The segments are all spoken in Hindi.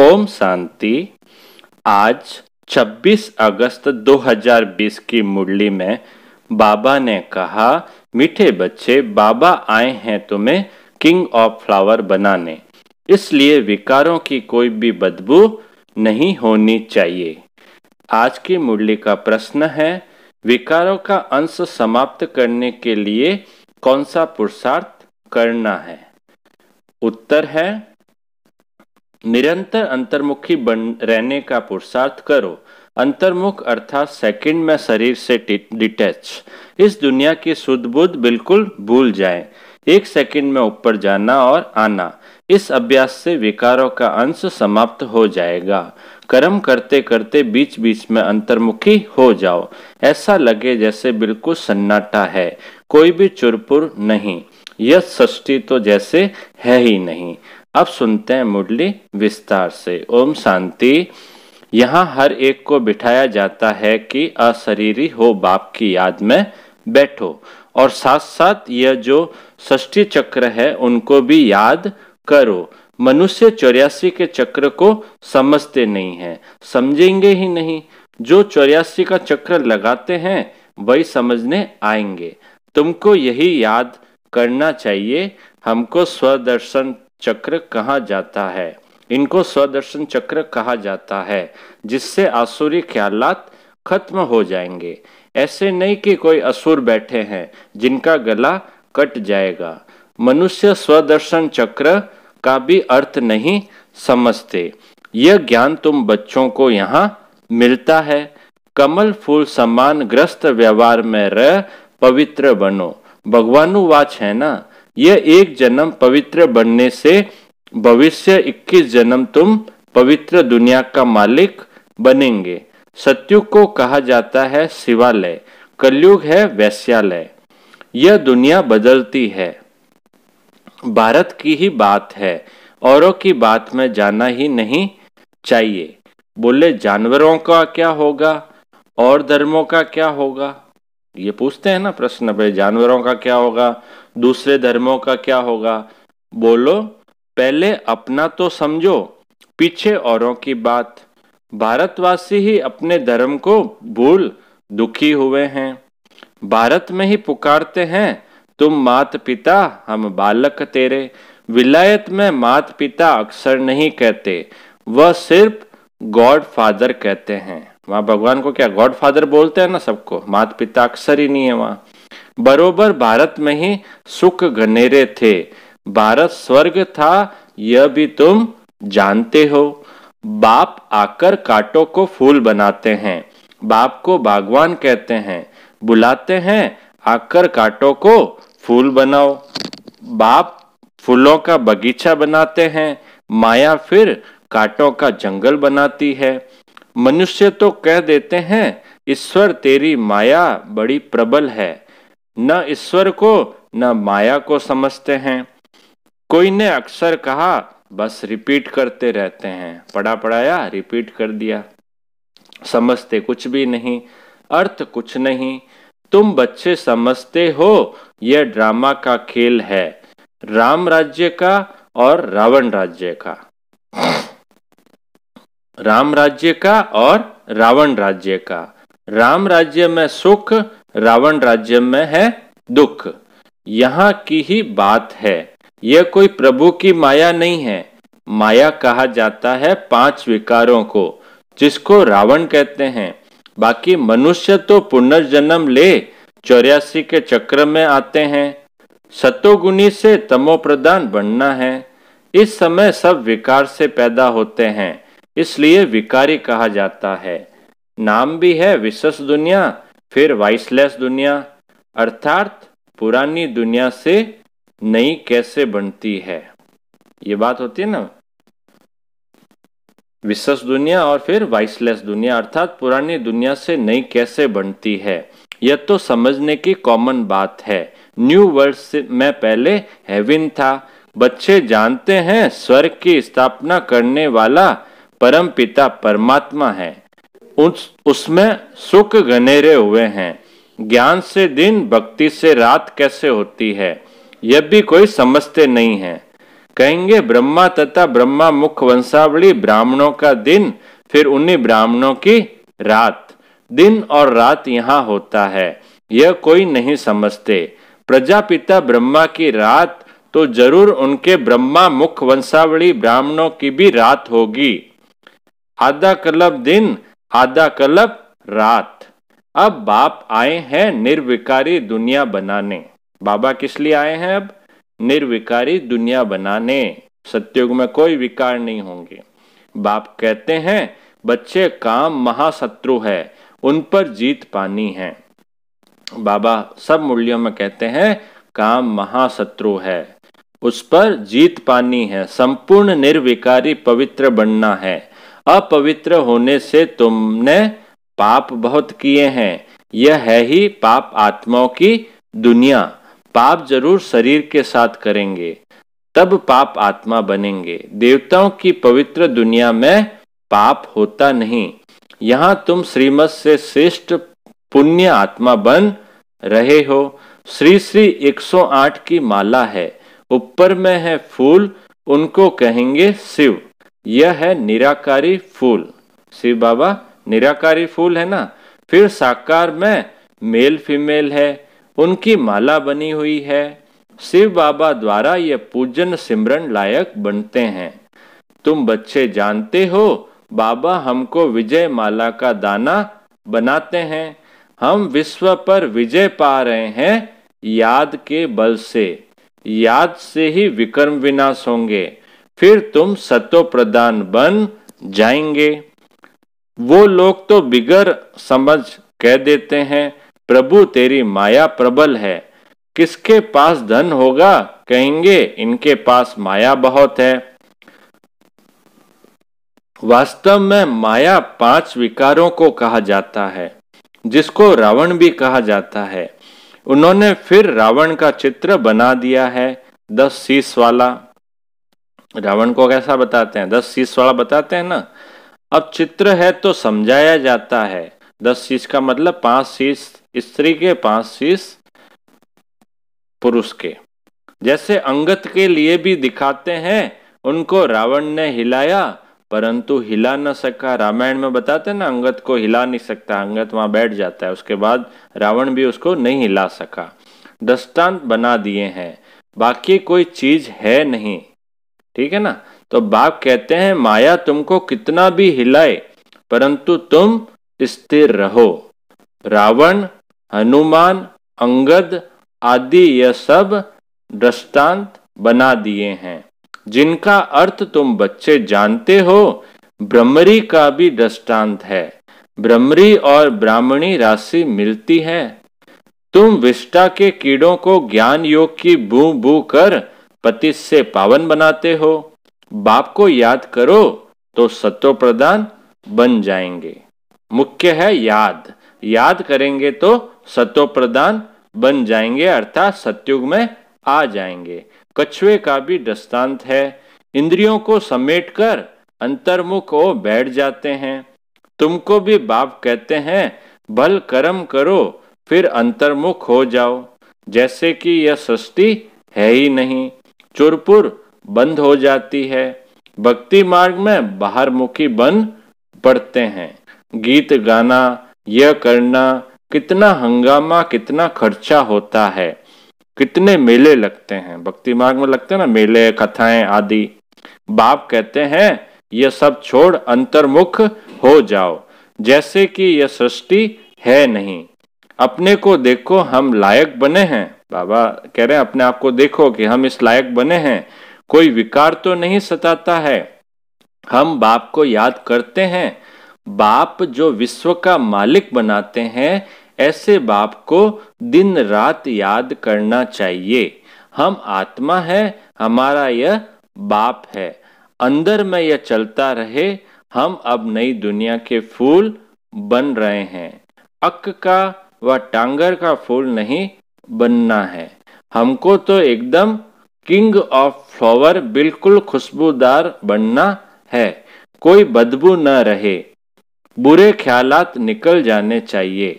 ओम शांति आज 26 अगस्त 2020 की मुरली में बाबा ने कहा मीठे बच्चे बाबा आए हैं तुम्हें किंग ऑफ फ्लावर बनाने इसलिए विकारों की कोई भी बदबू नहीं होनी चाहिए आज की मुरली का प्रश्न है विकारों का अंश समाप्त करने के लिए कौन सा पुरुषार्थ करना है उत्तर है निरंतर अंतर्मुखी बन रहने का पुरुषार्थ करो अंतर्मुख अर्थात सेकंड में शरीर से डिटैच इस दुनिया की शुद्ध बुद्ध बिल्कुल भूल जाए एक सेकंड में ऊपर जाना और आना इस अभ्यास से विकारों का अंश समाप्त हो जाएगा कर्म करते करते बीच बीच में अंतर्मुखी हो जाओ ऐसा लगे जैसे बिल्कुल सन्नाटा है कोई भी चुरपुर नहीं यह सृष्टि तो जैसे है ही नहीं अब सुनते हैं मुरली विस्तार से ओम शांति यहाँ हर एक को बिठाया जाता है कि अशरीरी हो बाप की याद में बैठो और साथ साथ यह जो षष्ठी चक्र है उनको भी याद करो मनुष्य चौरासी के चक्र को समझते नहीं है समझेंगे ही नहीं जो चौरासी का चक्र लगाते हैं वही समझने आएंगे तुमको यही याद करना चाहिए हमको स्वदर्शन चक्र कहा जाता है इनको स्वदर्शन चक्र कहा जाता है जिससे आसुरी ख्याल खत्म हो जाएंगे ऐसे नहीं कि कोई असुर बैठे हैं जिनका गला कट जाएगा मनुष्य स्वदर्शन चक्र का भी अर्थ नहीं समझते यह ज्ञान तुम बच्चों को यहाँ मिलता है कमल फूल समान ग्रस्त व्यवहार में रह पवित्र बनो भगवानुवाच है ना यह एक जन्म पवित्र बनने से भविष्य 21 जन्म तुम पवित्र दुनिया का मालिक बनेंगे सत्युग को कहा जाता है शिवालय कलयुग है वैश्यालय यह दुनिया बदलती है भारत की ही बात है औरों की बात में जाना ही नहीं चाहिए बोले जानवरों का क्या होगा और धर्मों का क्या होगा ये पूछते हैं ना प्रश्न पे जानवरों का क्या होगा दूसरे धर्मों का क्या होगा बोलो पहले अपना तो समझो पीछे औरों की बात भारतवासी ही अपने धर्म को भूल दुखी हुए हैं भारत में ही पुकारते हैं तुम मात पिता हम बालक तेरे विलायत में मात पिता अक्सर नहीं कहते वह सिर्फ गॉड फादर कहते हैं वहां भगवान को क्या गॉड फादर बोलते हैं ना सबको मात पिता अक्सर ही नहीं है वहां बरोबर भारत में ही सुख घनेरे थे भारत स्वर्ग था यह भी तुम जानते हो बाप आकर कांटों को फूल बनाते हैं बाप को भगवान कहते हैं बुलाते हैं आकर कांटों को फूल बनाओ बाप फूलों का बगीचा बनाते हैं माया फिर कांटों का जंगल बनाती है मनुष्य तो कह देते हैं ईश्वर तेरी माया बड़ी प्रबल है न ईश्वर को न माया को समझते हैं कोई ने अक्सर कहा बस रिपीट करते रहते हैं पढ़ा पढ़ाया रिपीट कर दिया समझते कुछ भी नहीं अर्थ कुछ नहीं तुम बच्चे समझते हो यह ड्रामा का खेल है राम राज्य का और रावण राज्य का राम राज्य का और रावण राज्य का राम राज्य में सुख रावण राज्य में है दुख यहाँ की ही बात है यह कोई प्रभु की माया नहीं है माया कहा जाता है पांच विकारों को जिसको रावण कहते हैं बाकी मनुष्य तो पुनर्जन्म ले चौरासी के चक्र में आते हैं सतोगुणी से प्रदान बनना है इस समय सब विकार से पैदा होते हैं इसलिए विकारी कहा जाता है नाम भी है विशेष दुनिया फिर वाइसलेस दुनिया अर्थात पुरानी दुनिया से नई कैसे बनती है ये बात होती है ना विश्वस दुनिया और फिर वाइसलेस दुनिया अर्थात पुरानी दुनिया से नई कैसे बनती है यह तो समझने की कॉमन बात है न्यू वर्ल्ड से मैं पहले हेविन था बच्चे जानते हैं स्वर्ग की स्थापना करने वाला परम पिता परमात्मा है उस उसमें सुख घनेरे हुए हैं ज्ञान से दिन भक्ति से रात कैसे होती है यह भी कोई समझते नहीं है कहेंगे ब्रह्मा तथा ब्रह्मा मुख वंशावली ब्राह्मणों का दिन फिर उन्हीं ब्राह्मणों की रात दिन और रात यहाँ होता है यह कोई नहीं समझते प्रजापिता ब्रह्मा की रात तो जरूर उनके ब्रह्मा मुख वंशावली ब्राह्मणों की भी रात होगी आधा कलब दिन आधा कलब रात अब बाप आए हैं निर्विकारी दुनिया बनाने बाबा किस लिए आए हैं अब निर्विकारी दुनिया बनाने सत्युग में कोई विकार नहीं होंगे बाप कहते हैं बच्चे काम महाशत्रु है उन पर जीत पानी है बाबा सब मूल्यों में कहते हैं काम महाशत्रु है उस पर जीत पानी है संपूर्ण निर्विकारी पवित्र बनना है अपवित्र होने से तुमने पाप बहुत किए हैं यह है ही पाप आत्माओं की दुनिया पाप जरूर शरीर के साथ करेंगे तब पाप आत्मा बनेंगे देवताओं की पवित्र दुनिया में पाप होता नहीं यहाँ तुम श्रीमत से श्रेष्ठ पुण्य आत्मा बन रहे हो श्री श्री 108 की माला है ऊपर में है फूल उनको कहेंगे शिव यह है निराकारी फूल शिव बाबा निराकारी फूल है ना फिर साकार में मेल फीमेल है उनकी माला बनी हुई है शिव बाबा द्वारा यह पूजन सिमरन लायक बनते हैं तुम बच्चे जानते हो बाबा हमको विजय माला का दाना बनाते हैं हम विश्व पर विजय पा रहे हैं याद के बल से याद से ही विक्रम विनाश होंगे फिर तुम सत्व प्रदान बन जाएंगे वो लोग तो बिगर समझ कह देते हैं प्रभु तेरी माया प्रबल है किसके पास धन होगा कहेंगे इनके पास माया बहुत है वास्तव में माया पांच विकारों को कहा जाता है जिसको रावण भी कहा जाता है उन्होंने फिर रावण का चित्र बना दिया है दस शीस वाला रावण को कैसा बताते हैं दस शीश वाला बताते हैं ना अब चित्र है तो समझाया जाता है दस शीश का मतलब पांच शीश स्त्री के पांच शीश पुरुष के जैसे अंगत के लिए भी दिखाते हैं उनको रावण ने हिलाया परंतु हिला न सका रामायण में बताते ना अंगत को हिला नहीं सकता अंगत वहां बैठ जाता है उसके बाद रावण भी उसको नहीं हिला सका दृष्टांत बना दिए हैं बाकी कोई चीज है नहीं ठीक है ना तो बाप कहते हैं माया तुमको कितना भी हिलाए परंतु तुम स्थिर रहो रावण हनुमान अंगद आदि यह सब दृष्टांत बना दिए हैं जिनका अर्थ तुम बच्चे जानते हो ब्रह्मरी का भी दृष्टांत है ब्रह्मरी और ब्राह्मणी राशि मिलती है तुम विष्टा के कीड़ों को ज्ञान योग की बू बू कर पति से पावन बनाते हो बाप को याद करो तो सत्व प्रधान बन जाएंगे मुख्य है याद याद करेंगे तो सत्व प्रधान बन जाएंगे अर्थात सत्युग में आ जाएंगे कछुए का भी दृष्टांत है इंद्रियों को समेट कर अंतर्मुख हो बैठ जाते हैं तुमको भी बाप कहते हैं भल कर्म करो फिर अंतर्मुख हो जाओ जैसे कि यह सृष्टि है ही नहीं चुरपुर बंद हो जाती है भक्ति मार्ग में बाहर मुखी बन पड़ते हैं गीत गाना यह करना कितना हंगामा कितना खर्चा होता है कितने मेले लगते हैं भक्ति मार्ग में लगते हैं ना मेले कथाएं आदि बाप कहते हैं यह सब छोड़ अंतर्मुख हो जाओ जैसे कि यह सृष्टि है नहीं अपने को देखो हम लायक बने हैं बाबा कह रहे हैं अपने आप को देखो कि हम इस लायक बने हैं कोई विकार तो नहीं सताता है हम बाप को याद करते हैं बाप जो विश्व का मालिक बनाते हैं ऐसे बाप को दिन रात याद करना चाहिए हम आत्मा है हमारा यह बाप है अंदर में यह चलता रहे हम अब नई दुनिया के फूल बन रहे हैं अक का व टांगर का फूल नहीं बनना है हमको तो एकदम किंग ऑफ फ्लावर बिल्कुल खुशबूदार बनना है कोई बदबू न रहे बुरे ख्यालात निकल जाने चाहिए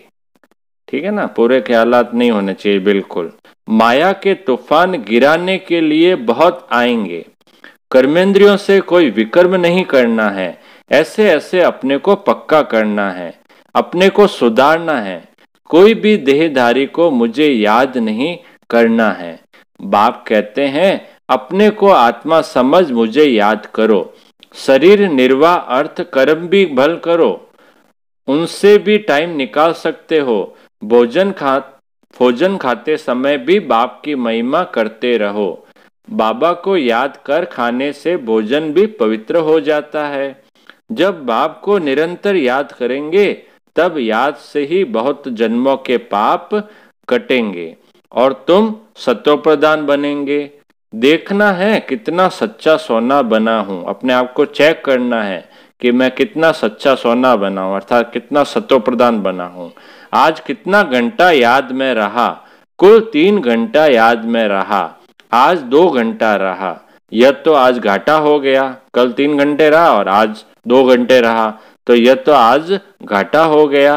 ठीक है ना पूरे ख्यालात नहीं होने चाहिए बिल्कुल माया के तूफान गिराने के लिए बहुत आएंगे कर्मेंद्रियों से कोई विकर्म नहीं करना है ऐसे ऐसे अपने को पक्का करना है अपने को सुधारना है कोई भी देहधारी को मुझे याद नहीं करना है बाप कहते हैं अपने को आत्मा समझ मुझे याद करो शरीर निर्वाह अर्थ कर्म भी भल करो उनसे भी टाइम निकाल सकते हो भोजन खा भोजन खाते समय भी बाप की महिमा करते रहो बाबा को याद कर खाने से भोजन भी पवित्र हो जाता है जब बाप को निरंतर याद करेंगे तब याद से ही बहुत जन्मों के पाप कटेंगे और तुम सत्योप्रदान बनेंगे देखना है कितना सच्चा सोना बना हूं अपने आप को चेक करना है कि मैं कितना सच्चा सोना बना हूं अर्थात कितना सत्योप्रदान बना हूँ आज कितना घंटा याद में रहा कुल तीन घंटा याद में रहा आज दो घंटा रहा यह तो आज घाटा हो गया कल तीन घंटे रहा और आज दो घंटे रहा तो यह तो आज घाटा हो गया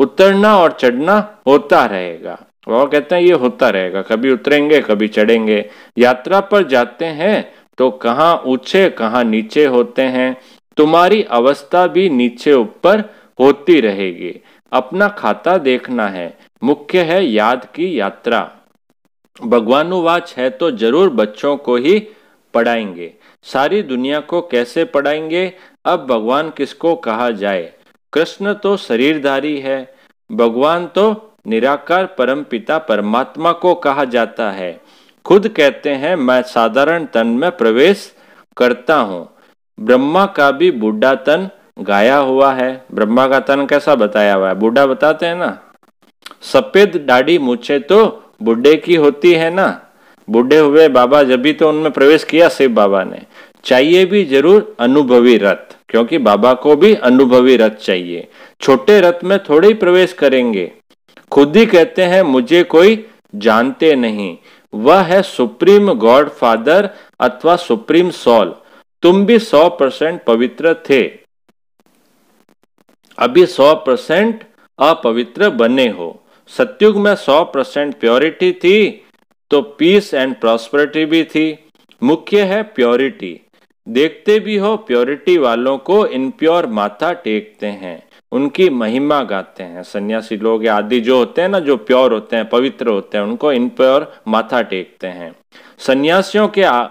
उतरना और चढ़ना होता रहेगा वो कहते हैं ये होता रहेगा कभी उतरेंगे कभी चढ़ेंगे यात्रा पर जाते हैं तो कहाँ ऊंचे कहाँ नीचे होते हैं तुम्हारी अवस्था भी नीचे ऊपर होती रहेगी अपना खाता देखना है मुख्य है याद की यात्रा भगवानुवाच है तो जरूर बच्चों को ही पढ़ाएंगे सारी दुनिया को कैसे पढ़ाएंगे अब भगवान किसको कहा जाए कृष्ण तो शरीरधारी है भगवान तो निराकार परम पिता परमात्मा को कहा जाता है खुद कहते हैं मैं साधारण तन में प्रवेश करता हूँ ब्रह्मा का भी बूढ़ा तन गाया हुआ है ब्रह्मा का तन कैसा बताया हुआ है बूढ़ा बताते हैं ना सफेद दाढ़ी मुछे तो बुढ़े की होती है ना बूढ़े हुए बाबा जब भी तो उनमें प्रवेश किया शिव बाबा ने चाहिए भी जरूर अनुभवी रथ क्योंकि बाबा को भी अनुभवी रथ चाहिए छोटे रथ में थोड़े ही प्रवेश करेंगे खुद ही कहते हैं मुझे कोई जानते नहीं वह है सुप्रीम गॉड फादर अथवा सुप्रीम सॉल तुम भी सौ परसेंट पवित्र थे अभी सौ परसेंट अपवित्र बने हो सत्युग में सौ परसेंट प्योरिटी थी तो पीस एंड प्रॉस्परिटी भी थी मुख्य है प्योरिटी देखते भी हो प्योरिटी वालों को इनप्योर माथा टेकते हैं उनकी महिमा गाते हैं सन्यासी लोग आदि जो होते हैं ना जो प्योर होते हैं पवित्र होते हैं उनको इनप्योर माथा टेकते हैं सन्यासियों के आ,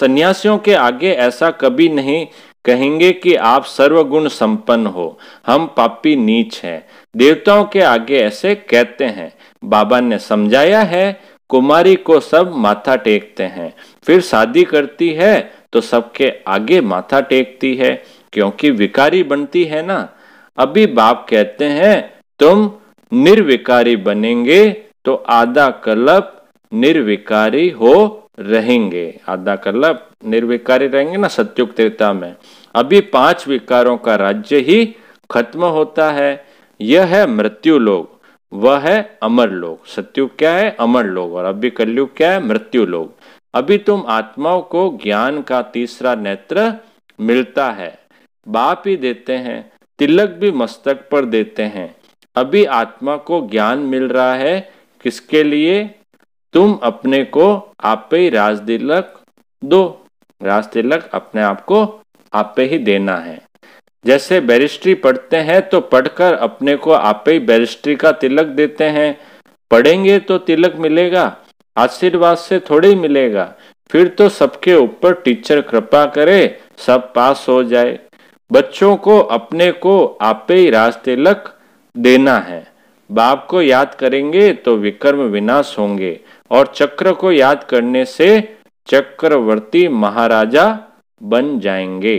सन्यासियों के आगे ऐसा कभी नहीं कहेंगे कि आप सर्वगुण संपन्न हो हम पापी नीच हैं देवताओं के आगे ऐसे कहते हैं बाबा ने समझाया है कुमारी को सब माथा टेकते हैं फिर शादी करती है तो सबके आगे माथा टेकती है क्योंकि विकारी बनती है ना अभी बाप कहते हैं तुम निर्विकारी बनेंगे तो आधा कलप निर्विकारी हो रहेंगे आधा कलप निर्विकारी रहेंगे ना सत्युग में अभी पांच विकारों का राज्य ही खत्म होता है यह है मृत्यु लोग वह है अमर लोग सत्युग क्या है अमर लोग और अभी कलयुग क्या है मृत्यु लोग अभी तुम आत्माओं को ज्ञान का तीसरा नेत्र मिलता है बाप ही देते हैं तिलक भी मस्तक पर देते हैं अभी आत्मा को ज्ञान मिल रहा है किसके लिए तुम अपने को आपे ही राज तिलक दो राज तिलक अपने आप को आपे ही देना है जैसे बैरिस्ट्री पढ़ते हैं तो पढ़कर अपने को आप ही बैरिस्ट्री का तिलक देते हैं पढ़ेंगे तो तिलक मिलेगा आशीर्वाद से ही मिलेगा फिर तो सबके ऊपर टीचर कृपा करे सब पास हो जाए बच्चों को अपने को आपे ही राज तिलक देना है बाप को याद करेंगे तो विक्रम विनाश होंगे और चक्र को याद करने से चक्रवर्ती महाराजा बन जाएंगे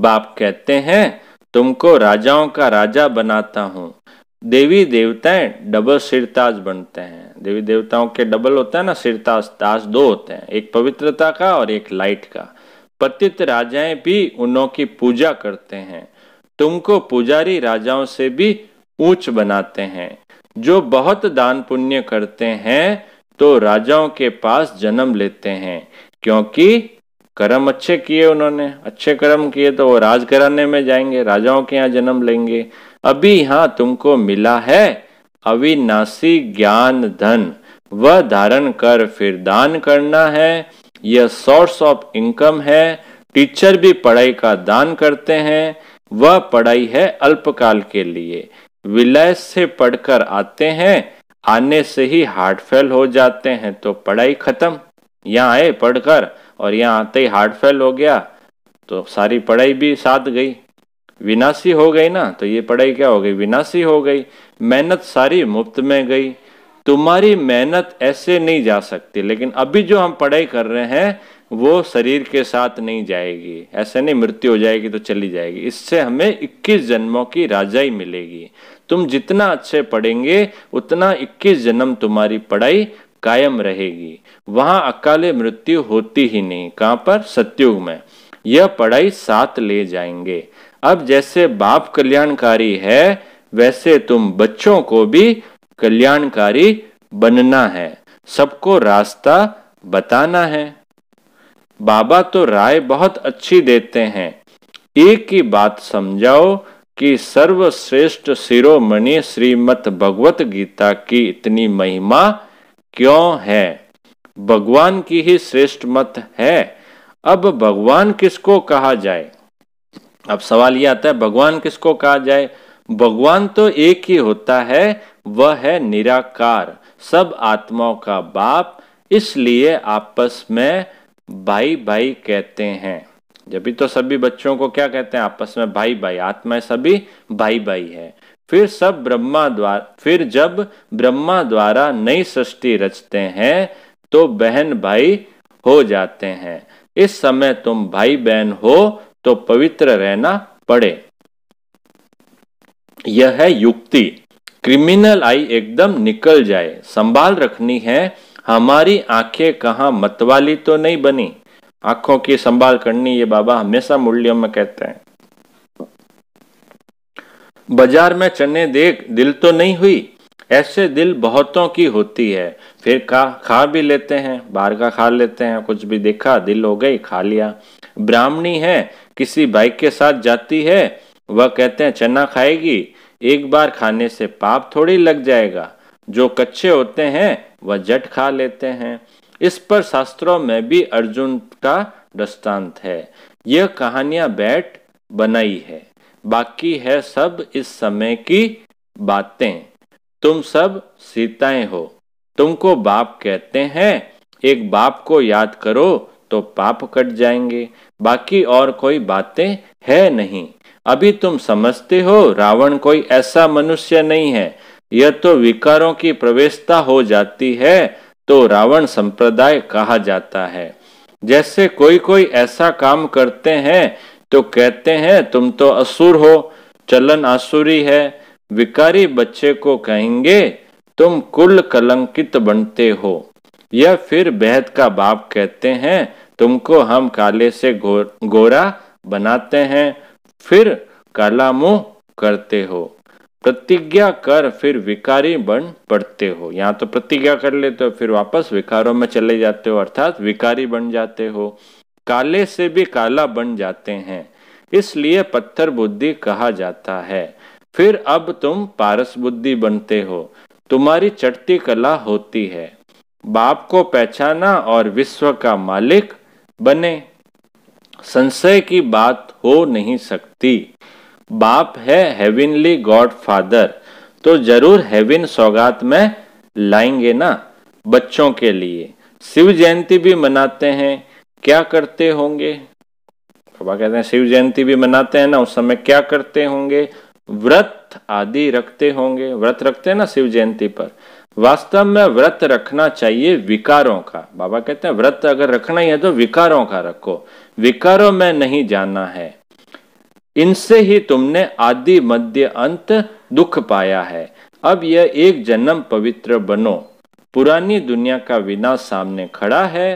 बाप कहते हैं तुमको राजाओं का राजा बनाता हूँ देवी देवताएं डबल सिरताज बनते हैं देवी देवताओं के डबल होता है ना सिरताज ताज दो होते हैं एक पवित्रता का और एक लाइट का पतित राजाएं भी उनों की पूजा करते हैं तुमको पुजारी राजाओं से भी ऊंच बनाते हैं जो बहुत दान पुण्य करते हैं तो राजाओं के पास जन्म लेते हैं क्योंकि कर्म अच्छे किए उन्होंने अच्छे कर्म किए तो वो राज में जाएंगे राजाओं के यहाँ जन्म लेंगे अभी यहाँ तुमको मिला है अविनाशी ज्ञान धन वह धारण कर फिर दान करना है यह सोर्स ऑफ इनकम है टीचर भी पढ़ाई का दान करते हैं वह पढ़ाई है अल्पकाल के लिए विलय से पढ़कर आते हैं आने से ही हार्ट फेल हो जाते हैं तो पढ़ाई खत्म यहाँ आए पढ़कर और यहाँ आते ही हार्ट फेल हो गया तो सारी पढ़ाई भी साथ गई विनाशी हो गई ना तो ये पढ़ाई क्या हो गई विनाशी हो गई मेहनत सारी मुफ्त में गई तुम्हारी मेहनत ऐसे नहीं जा सकती लेकिन अभी जो हम पढ़ाई कर रहे हैं वो शरीर के साथ नहीं जाएगी ऐसे नहीं मृत्यु हो जाएगी तो चली जाएगी इससे हमें 21 जन्मों की राजाई मिलेगी तुम जितना अच्छे पढ़ेंगे उतना 21 जन्म तुम्हारी पढ़ाई कायम रहेगी वहां अकाले मृत्यु होती ही नहीं कहाँ पर सत्युग में यह पढ़ाई साथ ले जाएंगे अब जैसे बाप कल्याणकारी है वैसे तुम बच्चों को भी कल्याणकारी बनना है सबको रास्ता बताना है बाबा तो राय बहुत अच्छी देते हैं एक ही बात समझाओ कि सर्वश्रेष्ठ शिरोमणि श्रीमद भगवत गीता की इतनी महिमा क्यों है भगवान की ही श्रेष्ठ मत है अब भगवान किसको कहा जाए अब सवाल यह आता है भगवान किसको कहा जाए भगवान तो एक ही होता है वह है निराकार सब आत्माओं का बाप इसलिए आपस में भाई भाई कहते हैं जब भी तो सभी बच्चों को क्या कहते हैं आपस में भाई भाई आत्माएं सभी भाई भाई है फिर सब ब्रह्मा द्वारा फिर जब ब्रह्मा द्वारा नई सृष्टि रचते हैं तो बहन भाई हो जाते हैं इस समय तुम भाई बहन हो तो पवित्र रहना पड़े यह है युक्ति क्रिमिनल आई एकदम निकल जाए संभाल रखनी है हमारी आंखें कहा मतवाली तो नहीं बनी आंखों की संभाल करनी ये बाबा हमेशा मूल्यों में कहते हैं बाजार में चने देख दिल तो नहीं हुई ऐसे दिल बहुतों की होती है फिर खा खा भी लेते हैं बाहर का खा लेते हैं कुछ भी देखा दिल हो गई खा लिया ब्राह्मणी है किसी बाइक के साथ जाती है वह कहते हैं चना खाएगी एक बार खाने से पाप थोड़ी लग जाएगा जो कच्चे होते हैं वह जट खा लेते हैं इस पर शास्त्रों में भी अर्जुन का दृष्टांत है यह कहानियां बैठ बनाई है बाकी है सब इस समय की बातें तुम सब सीताएं हो तुमको बाप कहते हैं एक बाप को याद करो तो पाप कट जाएंगे बाकी और कोई बातें है नहीं अभी तुम समझते हो रावण कोई ऐसा मनुष्य नहीं है यह तो विकारों की प्रवेशता हो जाती है तो रावण संप्रदाय कहा जाता है जैसे कोई कोई ऐसा काम करते हैं तो कहते हैं तुम तो असुर हो चलन आसुरी है विकारी बच्चे को कहेंगे तुम कुल कलंकित बनते हो या फिर बेहद का बाप कहते हैं तुमको हम काले से गो, गोरा बनाते हैं फिर काला मुंह करते हो प्रतिज्ञा कर फिर विकारी बन पड़ते हो यहाँ तो प्रतिज्ञा कर लेते हो फिर वापस विकारों में चले जाते हो अर्थात विकारी बन जाते हो काले से भी काला बन जाते हैं इसलिए पत्थर बुद्धि कहा जाता है फिर अब तुम पारस बुद्धि बनते हो तुम्हारी चढ़ती कला होती है बाप को पहचाना और विश्व का मालिक बने संशय की बात हो नहीं सकती बाप है हेविनली गॉड फादर तो जरूर हेविन सौगात में लाएंगे ना बच्चों के लिए शिव जयंती भी मनाते हैं क्या करते होंगे बाबा कहते हैं शिव जयंती भी मनाते हैं ना उस समय क्या करते होंगे व्रत आदि रखते होंगे व्रत रखते हैं ना शिव जयंती पर वास्तव में व्रत रखना चाहिए विकारों का बाबा कहते हैं व्रत अगर रखना ही है तो विकारों का रखो विकारों में नहीं जाना है इनसे ही तुमने आदि मध्य अंत दुख पाया है अब यह एक जन्म पवित्र बनो पुरानी दुनिया का विनाश सामने खड़ा है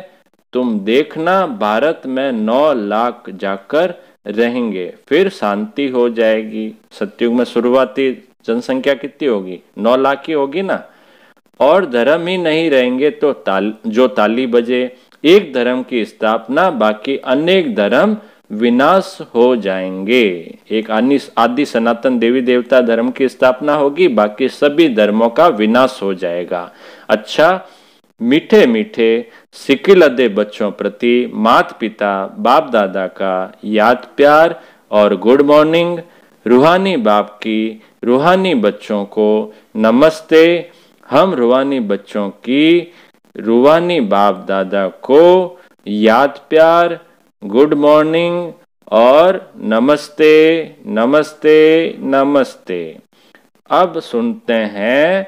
तुम देखना भारत में नौ लाख जाकर रहेंगे फिर शांति हो जाएगी सत्युग में शुरुआती जनसंख्या कितनी होगी नौ लाख की होगी ना और धर्म ही नहीं रहेंगे तो ताल जो ताली बजे एक धर्म की स्थापना बाकी अनेक धर्म विनाश हो जाएंगे एक आदि सनातन देवी देवता धर्म की स्थापना होगी बाकी सभी धर्मों का विनाश हो जाएगा अच्छा मीठे मीठे सिकिल अदे बच्चों प्रति मात पिता बाप दादा का याद प्यार और गुड मॉर्निंग रूहानी बाप की रूहानी बच्चों को नमस्ते हम रूहानी बच्चों की रूहानी बाप दादा को याद प्यार गुड मॉर्निंग और नमस्ते नमस्ते नमस्ते अब सुनते हैं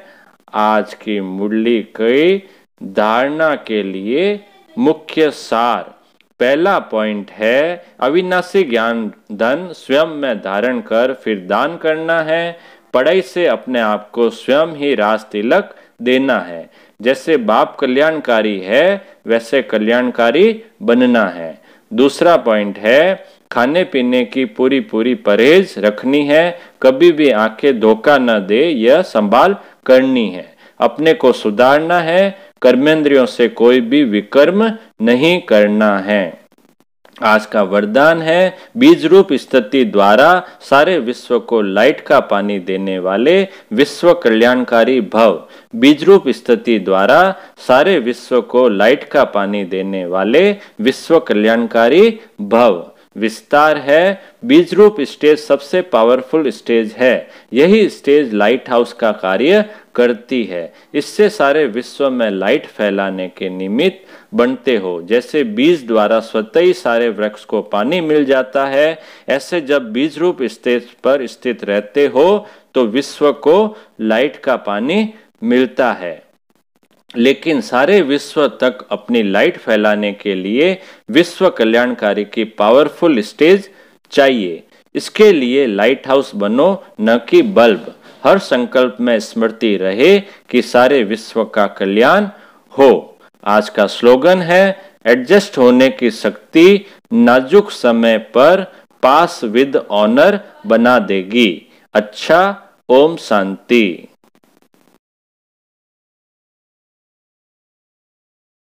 आज की मुरली कई धारणा के लिए मुख्य सार पहला पॉइंट है अविनाशी ज्ञान धन स्वयं में धारण कर फिर दान करना है पढ़ाई से अपने आप को स्वयं ही रास तिलक देना है जैसे बाप कल्याणकारी है वैसे कल्याणकारी बनना है दूसरा पॉइंट है खाने पीने की पूरी पूरी परहेज रखनी है कभी भी आंखें धोखा न दे यह संभाल करनी है अपने को सुधारना है कर्मेंद्रियों से कोई भी विकर्म नहीं करना है आज का वरदान है बीज रूप स्थिति द्वारा सारे विश्व को लाइट का पानी देने वाले विश्व कल्याणकारी भव बीज रूप स्थिति द्वारा सारे विश्व को लाइट का पानी देने वाले विश्व कल्याणकारी भव विस्तार है बीज रूप स्टेज सबसे पावरफुल स्टेज है यही स्टेज लाइट हाउस का कार्य करती है इससे सारे विश्व में लाइट फैलाने के निमित्त बनते हो जैसे बीज द्वारा स्वतः ही सारे वृक्ष को पानी मिल जाता है ऐसे जब बीज रूप स्टेज पर स्थित रहते हो तो विश्व को लाइट का पानी मिलता है लेकिन सारे विश्व तक अपनी लाइट फैलाने के लिए विश्व कल्याणकारी की पावरफुल स्टेज चाहिए इसके लिए लाइट हाउस बनो न कि बल्ब हर संकल्प में स्मृति रहे कि सारे विश्व का कल्याण हो आज का स्लोगन है एडजस्ट होने की शक्ति नाजुक समय पर पास विद ऑनर बना देगी अच्छा ओम शांति